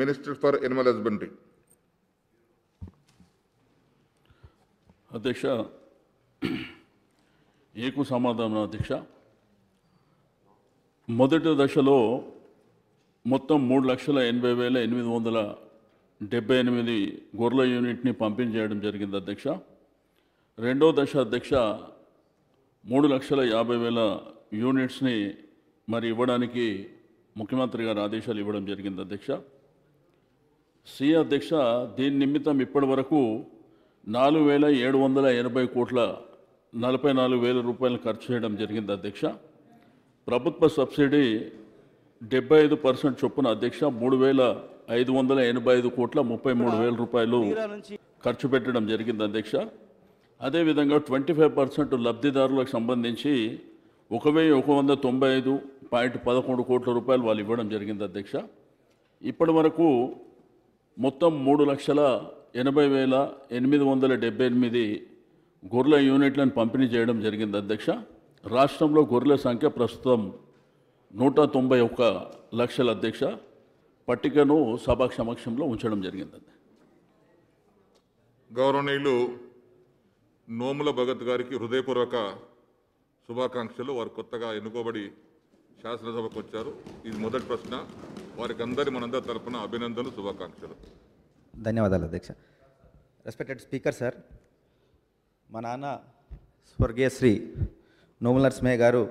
minister for Animal husbandry అధ్యక్ష ఏకు సమాధానం అధ్యక్ష మొదటి దశలో మొత్తం మూడు లక్షల ఎనభై వేల ఎనిమిది వందల డెబ్బై ఎనిమిది గొర్రెల యూనిట్ని పంపిణీ చేయడం జరిగింది అధ్యక్ష రెండో దశ అధ్యక్ష మూడు లక్షల యాభై వేల యూనిట్స్ని మరి ఇవ్వడానికి ముఖ్యమంత్రి గారు ఆదేశాలు ఇవ్వడం జరిగింది అధ్యక్ష సీఏ అధ్యక్ష దీని నిమిత్తం ఇప్పటి వరకు నాలుగు వేల ఏడు వందల ఎనభై కోట్ల నలభై నాలుగు వేల రూపాయలు ఖర్చు చేయడం జరిగింది అధ్యక్ష ప్రభుత్వ సబ్సిడీ డెబ్బై ఐదు పర్సెంట్ చొప్పున అధ్యక్ష మూడు వేల ఐదు వందల ఎనభై ఐదు కోట్ల ముప్పై మూడు వేల రూపాయలు ఖర్చు పెట్టడం జరిగింది అధ్యక్ష అదేవిధంగా ట్వంటీ ఫైవ్ పర్సెంట్ లబ్ధిదారులకు సంబంధించి ఒక వెయ్యి ఒక వంద తొంభై ఐదు పాయింట్ పదకొండు కోట్ల రూపాయలు వాళ్ళు ఇవ్వడం జరిగింది అధ్యక్ష ఇప్పటి వరకు మొత్తం మూడు లక్షల ఎనభై వేల ఎనిమిది వందల డెబ్బై ఎనిమిది గొర్రెల యూనిట్లను పంపిణీ చేయడం జరిగింది అధ్యక్ష రాష్ట్రంలో గొర్రెల సంఖ్య ప్రస్తుతం నూట తొంభై ఒక్క లక్షల అధ్యక్ష పట్టికను సభ సమక్షంలో ఉంచడం జరిగిందండి గౌరవనీయులు నోముల భగత్ గారికి హృదయపూర్వక శుభాకాంక్షలు వారు కొత్తగా ఎన్నుకోబడి శాసనసభకు వచ్చారు ఇది మొదటి ప్రశ్న వారికి అందరి మనందరి తరఫున అభినందనలు శుభాకాంక్షలు ధన్యవాదాలు అధ్యక్ష రెస్పెక్టెడ్ స్పీకర్ సార్ మా నాన్న స్వర్గీయ శ్రీ నోముల నరసింహయ్య గారు